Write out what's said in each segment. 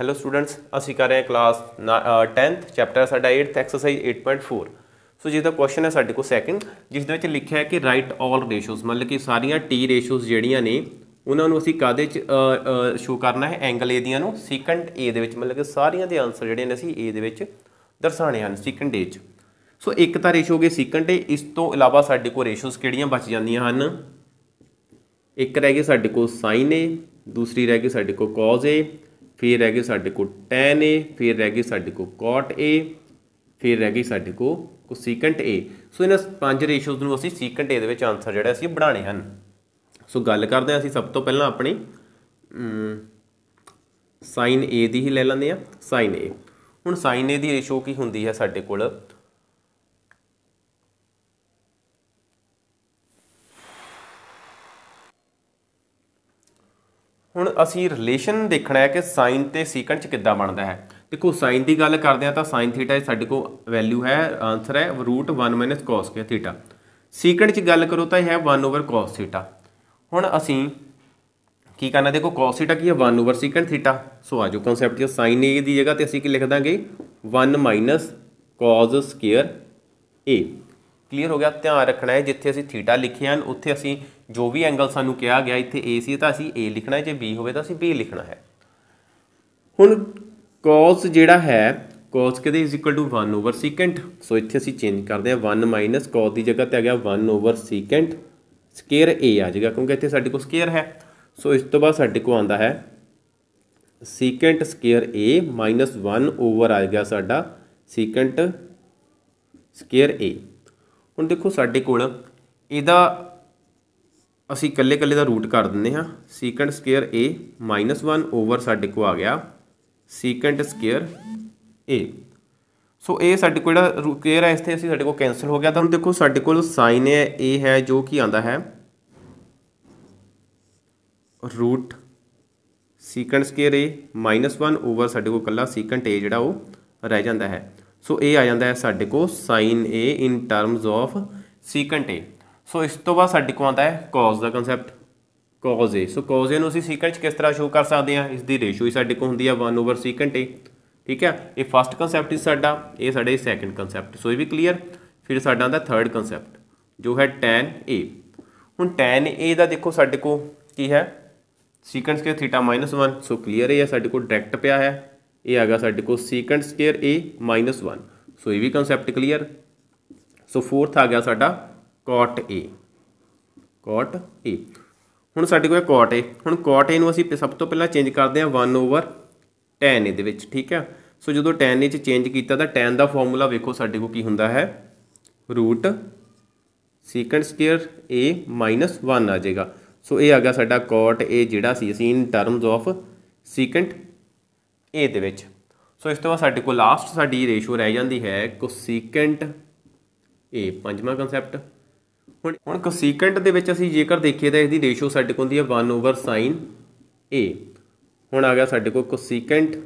hello students ਅਸੀਂ ਕਰ ਰਹੇ ਹਾਂ ਕਲਾਸ 10th ਚੈਪਟਰ ਸਾਡਾ 8th ਐਕਸਰਸਾਈਜ਼ 8.4 ਸੋ ਜਿਹਦਾ ਕੁਐਸਚਨ ਹੈ ਸਾਡੇ ਕੋਲ ਸੈਕਿੰਡ ਜਿਸ ਦੇ ਵਿੱਚ ਲਿਖਿਆ ਹੈ ਕਿ ਰਾਈਟ ਆਲ ਰੇਸ਼ੋਜ਼ ਮਤਲਬ ਕਿ ਸਾਰੀਆਂ ਟੀ ਰੇਸ਼ੋਜ਼ ਜਿਹੜੀਆਂ ਨੇ ਉਹਨਾਂ ਨੂੰ ਅਸੀਂ ਕਾਦੇ ਚ ਸ਼ੋ ਕਰਨਾ ਹੈ ਐਂਗਲ A ਦੀਆਂ ਨੂੰ ਸੀਕੰਟ A ਦੇ ਵਿੱਚ ਮਤਲਬ ਕਿ ਸਾਰੀਆਂ ਦੇ ਆਨਸਰ ਜਿਹੜੇ ਨੇ ਅਸੀਂ A ਦੇ ਵਿੱਚ ਦਰਸਾਣੇ ਹਨ ਸੀਕੰਟ A ਚ ਸੋ ਇੱਕ ਤਾਂ ਰੇਸ਼ੋ ਗਈ ਸੀਕੰਟ A ਇਸ ਤੋਂ ਇਲਾਵਾ ਸਾਡੇ ਕੋਲ ਰੇਸ਼ੋਜ਼ ਕਿਹੜੀਆਂ ਬਚ ਜਾਂਦੀਆਂ ਹਨ ਇੱਕ ਰਹਿ ਗਈ ਸਾਡੇ ਕੋਲ sin A ਦੂਸਰੀ ਰਹਿ ਗਈ ਸਾਡੇ ਕੋਲ cos A ਫਿਰ ਰਹਿ ਗਈ ਸਾਡੇ ਕੋਲ tan A ਫਿਰ ਰਹਿ ਗਈ ਸਾਡੇ ਕੋਲ cot A ਫਿਰ ਰਹਿ ਗਈ ਸਾਡੇ ਕੋਲ cosecant A ਸੋ ਇਹਨਾਂ ਪੰਜ ਰੇਸ਼ੀਓਜ਼ ਨੂੰ ਅਸੀਂ secant A ਦੇ ਵਿੱਚ ਆਨਸਰ ਜਿਹੜਾ ਅਸੀਂ ਬਣਾਣੇ ਹਨ ਸੋ ਗੱਲ ਕਰਦੇ ਆ ਅਸੀਂ ਸਭ ਤੋਂ ਪਹਿਲਾਂ ਆਪਣੀ sin A ਦੀ ਹੀ ਲੈ ਲੈਂਦੇ ਆ sin A ਹੁਣ sin A ਦੀ ਰੇਸ਼ੀਓ ਕੀ ਹੁੰਦੀ ਹੈ ਸਾਡੇ ਕੋਲ ਹੁਣ ਅਸੀਂ ਰਿਲੇਸ਼ਨ ਦੇਖਣਾ ਹੈ ਕਿ ਸਾਈਨ ਤੇ ਸੀਕੈਂਟ ਚ ਕਿੱਦਾਂ ਬਣਦਾ ਹੈ ਦੇਖੋ ਸਾਈਨ ਦੀ ਗੱਲ ਕਰਦੇ ਆ ਤਾਂ ਸਾਈਨ ਥੀਟਾ ਸਾਡੇ ਕੋਲ ਵੈਲਿਊ ਹੈ ਆਨਸਰ ਹੈ √1 cos² ਥੀਟਾ ਸੀਕੈਂਟ ਚ ਗੱਲ ਕਰੋ ਤਾਂ ਇਹ ਹੈ 1 ਓਵਰ cos ਥੀਟਾ ਹੁਣ ਅਸੀਂ ਕੀ ਕਰਨਾ ਦੇਖੋ cos ਥੀਟਾ ਕੀ ਹੈ 1 ਓਵਰ ਸੀਕੰਟ ਥੀਟਾ ਸੋ ਆਜੋ ਕਨਸੈਪਟ ਜੋ ਸਾਈਨ a ਦੀ ਜਗ੍ਹਾ ਤੇ ਅਸੀਂ ਕੀ ਲਿਖ ਦਾਂਗੇ 1 cos² ਸਕੁਅਰ a ਕਲੀਅਰ ਹੋ ਗਿਆ ਧਿਆਨ ਰੱਖਣਾ ਹੈ ਜਿੱਥੇ ਅਸੀਂ ਥੀਟਾ ਲਿਖੇ ਹਨ ਉੱਥੇ ਅਸੀਂ ਜੋ ਵੀ ਐਂਗਲ ਸਾਨੂੰ ਕਿਹਾ ਗਿਆ ਇੱਥੇ A ਸੀ ਤਾਂ ਅਸੀਂ A ਲਿਖਣਾ ਹੈ ਜੇ B ਹੋਵੇ ਤਾਂ ਅਸੀਂ B ਲਿਖਣਾ ਹੈ ਹੁਣ cos ਜਿਹੜਾ ਹੈ cos ਕਿਹਦੇ is equal to 1 over secant so ਇੱਥੇ ਅਸੀਂ ਚੇਂਜ ਕਰਦੇ ਹਾਂ 1 ਮਾਈਨਸ cos ਦੀ ਜਗ੍ਹਾ ਤੇ ਆ ਗਿਆ 1 ਓਵਰ ਸੀਕੈਂਟ ਸਕੁਅਰ A ਆ ਜਾਏਗਾ ਕਿਉਂਕਿ ਇੱਥੇ ਸਾਡੇ ਕੋਲ ਸਕੁਅਰ ਹੈ ਸੋ ਇਸ ਤੋਂ ਬਾਅਦ ਸਾਡੇ ਕੋਲ ਆਉਂਦਾ ਹੈ ਸੀਕੈਂਟ ਸਕੁਅਰ A 1 ਓਵਰ ਆ ਗਿਆ ਸਾਡਾ ਸੀਕੈਂਟ ਸਕੁਅਰ A ਹੁਣ ਦੇਖੋ ਸਾਡੇ ਕੋਲ ਇਹਦਾ ਅਸੀਂ ਇਕੱਲੇ ਇਕੱਲੇ ਦਾ ਰੂਟ ਕਰ ਦਿੰਦੇ ਹਾਂ ਸੀਕੈਂਟ ਸਕੁਅਰ a 1 ਓਵਰ ਸਾਡੇ ਕੋ ਆ ਗਿਆ ਸੀਕੈਂਟ ਸਕੁਅਰ a ਸੋ ਇਹ ਸਾਡੇ ਕੋਲ ਜਿਹੜਾ ਸਕੁਅਰ ਹੈ ਇੱਥੇ ਅਸੀਂ ਸਾਡੇ ਕੋਲ ਕੈਨਸਲ ਹੋ ਗਿਆ ਤਾਂ ਹੁਣ ਦੇਖੋ ਸਾਡੇ ਕੋਲ ਸਾਈਨ ਹੈ a ਹੈ ਜੋ ਕਿ ਆਂਦਾ ਹੈ root secant square a 1 over ਸਾਡੇ ਕੋਲ ਇਕੱਲਾ ਸੀਕੈਂਟ a ਜਿਹੜਾ ਉਹ ਰਹਿ ਜਾਂਦਾ ਹੈ ਸੋ ਇਹ ਆ ਜਾਂਦਾ ਹੈ ਸਾਡੇ ਕੋ sin a in terms of secant a so ਇਸ ਤੋਂ ਬਾਅਦ ਸਾਡੇ ਕੋ ਆਉਂਦਾ ਹੈ cos ਦਾ concept cos a so cos a ਨੂੰ ਅਸੀਂ secant ਚ ਕਿਸ ਤਰ੍ਹਾਂ ਸ਼ੋ ਕਰ ਸਕਦੇ ਹਾਂ ਇਸ ਦੀ ਰੇਸ਼ੋ ਹੀ ਸਾਡੇ ਕੋ ਹੁੰਦੀ ਆ 1 ਓਵਰ secant a ਠੀਕ ਹੈ ਇਹ ਫਸਟ ਕਨਸੈਪਟ ਇਸ ਸਾਡਾ ਇਹ ਸਾਡੇ ਸੈਕੰਡ ਕਨਸੈਪਟ ਸੋ ਇਹ ਵੀ ਕਲੀਅਰ ਫਿਰ ਸਾਡਾ ਆਉਂਦਾ ਥਰਡ ਕਨਸੈਪਟ ਜੋ ਹੈ tan a ਹੁਣ tan a ਦਾ ਦੇਖੋ ਸਾਡੇ ਕੋ ਕੀ ਹੈ ਸੀਕੁਐਂਸ ਕੇ ਥੀਟਾ 1 ਸੋ ਕਲੀਅਰ ਹੈ ਸਾਡੇ ਕੋ ਡਾਇਰੈਕਟ ਪਿਆ ਹੈ ਇਹ ਆਗਾ ਸਾਡੇ ਕੋਲ ਸੀਕੈਂਟ ਸਕੁਅਰ a 1 ਸੋ ਇਹ ਵੀ ਕਨਸੈਪਟ ਕਲੀਅਰ ਸੋ ਫੋਰਥ ਆ ਗਿਆ ਸਾਡਾ cot a cot a ਹੁਣ ਸਾਡੇ ਕੋਲ cot a ਹੁਣ cot a ਨੂੰ ਅਸੀਂ ਸਭ ਤੋਂ ਪਹਿਲਾਂ ਚੇਂਜ ਕਰਦੇ ਹਾਂ 1 ਓਵਰ tan ਇਹਦੇ ਵਿੱਚ ਠੀਕ ਹੈ ਸੋ ਜਦੋਂ tan ਚ ਚੇਂਜ ਕੀਤਾ ਤਾਂ tan ਦਾ ਫਾਰਮੂਲਾ ਵੇਖੋ ਸਾਡੇ ਕੋਲ ਕੀ ਹੁੰਦਾ ਹੈ ਰੂਟ ਸੀਕੈਂਟ ਸਕੁਅਰ a 1 ਆ ਜਾਏਗਾ ਸੋ ਇਹ ਆ ਗਿਆ ਸਾਡਾ cot a ਜਿਹੜਾ ਸੀ ਅਸੀਂ in terms of secant A ਦੇ ਵਿੱਚ ਸੋ ਇਸ ਤੋਂ ਬਾਅਦ ਸਾਡੇ ਕੋਲ ਲਾਸਟ ਸਾਡੀ ਰੇਸ਼ੋ ਰਹਿ ਜਾਂਦੀ ਹੈ ਕੋਸੀਕੈਂਟ ਏ ਪੰਜਵਾਂ ਕਨਸੈਪਟ ਹੁਣ ਹੁਣ ਕੋਸੀਕੈਂਟ ਦੇ ਵਿੱਚ ਅਸੀਂ ਜੇਕਰ ਦੇਖੀਏ ਤਾਂ ਇਹਦੀ ਰੇਸ਼ੋ ਸਾਡੇ ਕੋਲ ਹੁੰਦੀ ਹੈ 1 ਓਵਰ ਸਾਈਨ ਏ ਹੁਣ ਆ ਗਿਆ ਸਾਡੇ ਕੋਲ ਕੋਸੀਕੈਂਟ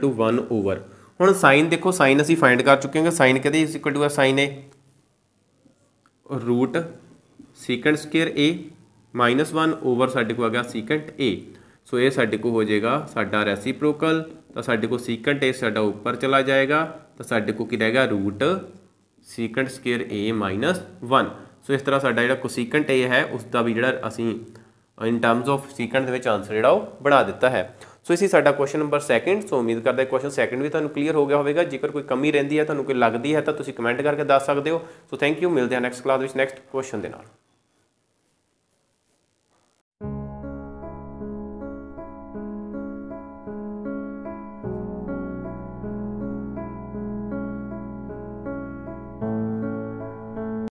ਟੂ 1 ਓਵਰ ਹੁਣ ਸਾਈਨ ਦੇਖੋ ਸਾਈਨ ਅਸੀਂ ਫਾਈਂਡ ਕਰ ਚੁੱਕੇ ਹਾਂ ਸਾਈਨ ਕਦੇ ਇਜ਼ ਇਕੁਅਲ ਟੂ ਹੈ sine A root secant square A 1 over ਸਾਡੇ ਕੋਲ ਆ ਗਿਆ ਸੀਕੈਂਟ ਏ ਸੋ ਇਹ ਸਾਡੇ ਕੋ ਹੋ ਜਾਏਗਾ ਸਾਡਾ ਰੈਸੀਪ੍ਰੋਕਲ ਤਾਂ ਸਾਡੇ ਕੋ ਸੀਕੈਂਟ ਇਹ ਸਾਡਾ ਉੱਪਰ ਚਲਾ ਜਾਏਗਾ ਤਾਂ ਸਾਡੇ ਕੋ ਕੀ ਰਹੇਗਾ root secant square a 1 so ਇਸ ਤਰ੍ਹਾਂ ਸਾਡਾ ਜਿਹੜਾ ਕੋਸੀਕੈਂਟ a ਹੈ ਉਸ ਦਾ ਵੀ ਜਿਹੜਾ ਅਸੀਂ ਇਨ ਟਰਮਸ ਆਫ ਸੀਕੈਂਟ ਦੇ ਵਿੱਚ ਆਨਸਰ ਜਿਹੜਾ ਉਹ ਬਣਾ ਦਿੱਤਾ ਹੈ ਸੋ ਇਸੀ ਸਾਡਾ ਕੁਐਸਚਨ ਨੰਬਰ 2 ਸੋ ਉਮੀਦ ਕਰਦਾ ਕੁਐਸਚਨ 2 ਵੀ ਤੁਹਾਨੂੰ ਕਲੀਅਰ ਹੋ ਗਿਆ ਹੋਵੇਗਾ ਜੇਕਰ ਕੋਈ ਕਮੀ ਰਹਿੰਦੀ ਹੈ ਤੁਹਾਨੂੰ ਕੋਈ ਲੱਗਦੀ ਹੈ ਤਾਂ ਤੁਸੀਂ ਕਮੈਂਟ ਕਰਕੇ ਦੱਸ ਸਕਦੇ ਹੋ ਸੋ ਥੈਂਕ ਯੂ ਮਿਲਦੇ ਹਾਂ ਨੈਕਸਟ ਕਲਾਸ ਵਿੱਚ ਨੈਕਸਟ ਕੁਐਸਚਨ ਦੇ ਨਾਲ